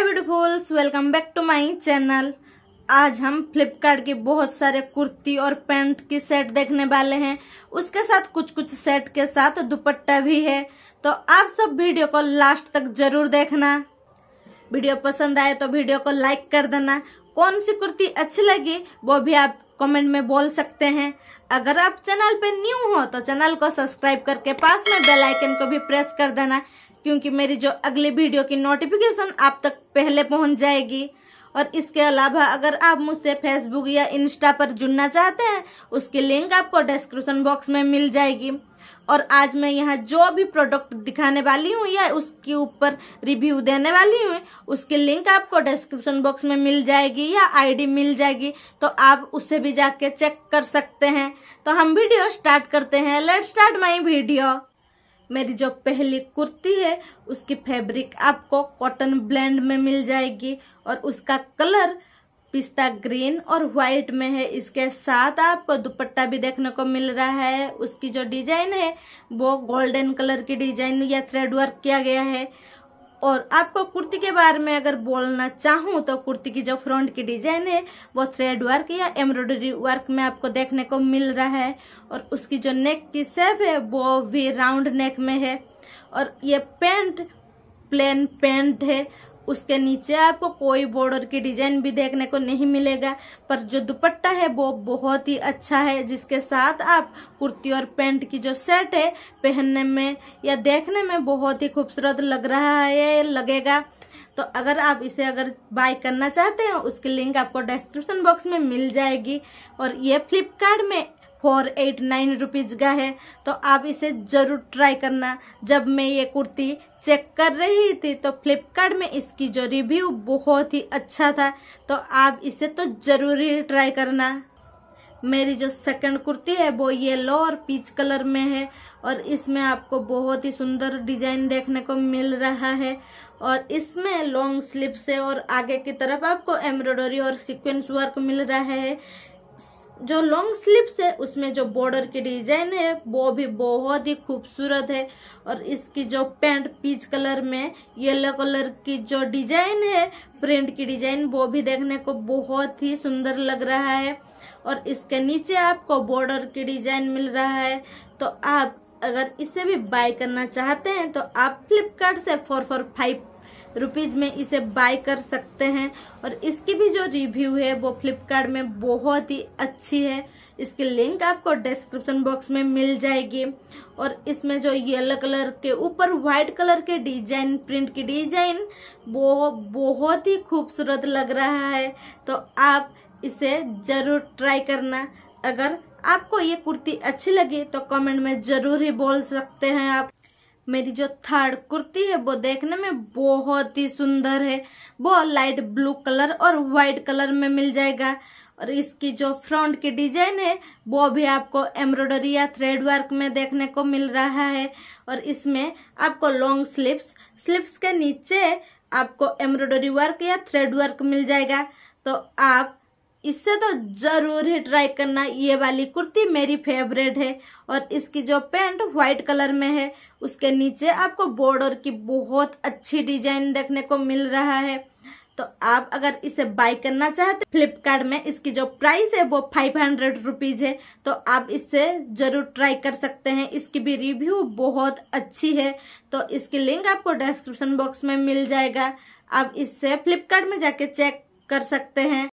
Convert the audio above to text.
hi beautifuls welcome back to my channel आज हम फ्लिपकार्ट के बहुत सारे कुर्ती और पैंट की सेट देखने वाले हैं उसके साथ कुछ कुछ सेट के साथ दुपट्टा भी है तो आप सब वीडियो को लास्ट तक जरूर देखना वीडियो पसंद आए तो वीडियो को लाइक कर देना कौन सी कुर्ती अच्छी लगी वो भी आप कमेंट में बोल सकते हैं अगर आप चैनल पर न्यू हो तो चैनल को सब्सक्राइब करके पास में बेलाइकन को भी प्रेस कर देना क्योंकि मेरी जो अगले वीडियो की नोटिफिकेशन आप तक पहले पहुंच जाएगी और इसके अलावा अगर आप मुझसे फेसबुक या इंस्टा पर जुड़ना चाहते हैं उसकी लिंक आपको डिस्क्रिप्शन बॉक्स में मिल जाएगी और आज मैं यहाँ जो भी प्रोडक्ट दिखाने वाली हूँ या उसके ऊपर रिव्यू देने वाली हूँ उसकी लिंक आपको डिस्क्रिप्शन बॉक्स में मिल जाएगी या आईडी मिल जाएगी तो आप उससे भी जाके चेक कर सकते हैं तो हम वीडियो स्टार्ट करते हैं लेट स्टार्ट माई वीडियो मेरी जो पहली कुर्ती है उसकी फैब्रिक आपको कॉटन ब्लेंड में मिल जाएगी और उसका कलर पिस्ता ग्रीन और व्हाइट में है इसके साथ आपको दुपट्टा भी देखने को मिल रहा है उसकी जो डिजाइन है वो गोल्डन कलर की डिजाइन या थ्रेड वर्क किया गया है और आपको कुर्ती के बारे में अगर बोलना चाहूँ तो कुर्ती की जो फ्रंट की डिजाइन है वो थ्रेड वर्क या एम्ब्रॉयडरी वर्क में आपको देखने को मिल रहा है और उसकी जो नेक की सेप है वो भी राउंड नेक में है और ये पेंट प्लेन पेंट है उसके नीचे आपको कोई बॉर्डर की डिजाइन भी देखने को नहीं मिलेगा पर जो दुपट्टा है वो बहुत ही अच्छा है जिसके साथ आप कुर्ती और पैंट की जो सेट है पहनने में या देखने में बहुत ही खूबसूरत लग रहा है लगेगा तो अगर आप इसे अगर बाय करना चाहते हैं उसकी लिंक आपको डिस्क्रिप्शन बॉक्स में मिल जाएगी और ये फ्लिपकार्ट में फोर एट नाइन रुपीज़ का है तो आप इसे ज़रूर ट्राई करना जब मैं ये कुर्ती चेक कर रही थी तो फ्लिपकार्ट में इसकी जो रिव्यू बहुत ही अच्छा था तो आप इसे तो ज़रूर ही ट्राई करना मेरी जो सेकंड कुर्ती है वो येलो और पीच कलर में है और इसमें आपको बहुत ही सुंदर डिजाइन देखने को मिल रहा है और इसमें लॉन्ग स्लीव से और आगे की तरफ आपको एम्ब्रॉयडरी और सीक्वेंस वर्क मिल रहा है जो लॉन्ग स्लीव्स है उसमें जो बॉर्डर की डिजाइन है वो भी बहुत ही खूबसूरत है और इसकी जो पैंट पीच कलर में येलो कलर की जो डिजाइन है प्रिंट की डिजाइन वो भी देखने को बहुत ही सुंदर लग रहा है और इसके नीचे आपको बॉर्डर की डिजाइन मिल रहा है तो आप अगर इसे भी बाय करना चाहते हैं तो आप फ्लिपकार्ट से फोर फोर फाइव रुपीज़ में इसे बाय कर सकते हैं और इसकी भी जो रिव्यू है वो फ्लिपकार्ट में बहुत ही अच्छी है इसकी लिंक आपको डिस्क्रिप्शन बॉक्स में मिल जाएगी और इसमें जो येलो कलर के ऊपर व्हाइट कलर के डिजाइन प्रिंट की डिजाइन वो बहुत ही खूबसूरत लग रहा है तो आप इसे जरूर ट्राई करना अगर आपको ये कुर्ती अच्छी लगी तो कमेंट में जरूर ही बोल सकते हैं आप मेरी जो थर्ड कुर्ती है वो देखने में बहुत ही सुंदर है वो लाइट ब्लू कलर और वाइट कलर में मिल जाएगा और इसकी जो फ्रंट की डिजाइन है वो भी आपको एम्ब्रॉयडरी या थ्रेड वर्क में देखने को मिल रहा है और इसमें आपको लॉन्ग स्लीव्स स्लीव्स के नीचे आपको एम्ब्रॉयडरी वर्क या थ्रेड वर्क मिल जाएगा तो आप इससे तो जरूर ही ट्राई करना ये वाली कुर्ती मेरी फेवरेट है और इसकी जो पैंट व्हाइट कलर में है उसके नीचे आपको बॉर्डर की बहुत अच्छी डिजाइन देखने को मिल रहा है तो आप अगर इसे बाय करना चाहते फ्लिपकार्ट में इसकी जो प्राइस है वो फाइव हंड्रेड रुपीज है तो आप इससे जरूर ट्राई कर सकते हैं इसकी भी रिव्यू बहुत अच्छी है तो इसकी लिंक आपको डिस्क्रिप्शन बॉक्स में मिल जाएगा आप इससे फ्लिपकार्ट में जाके चेक कर सकते हैं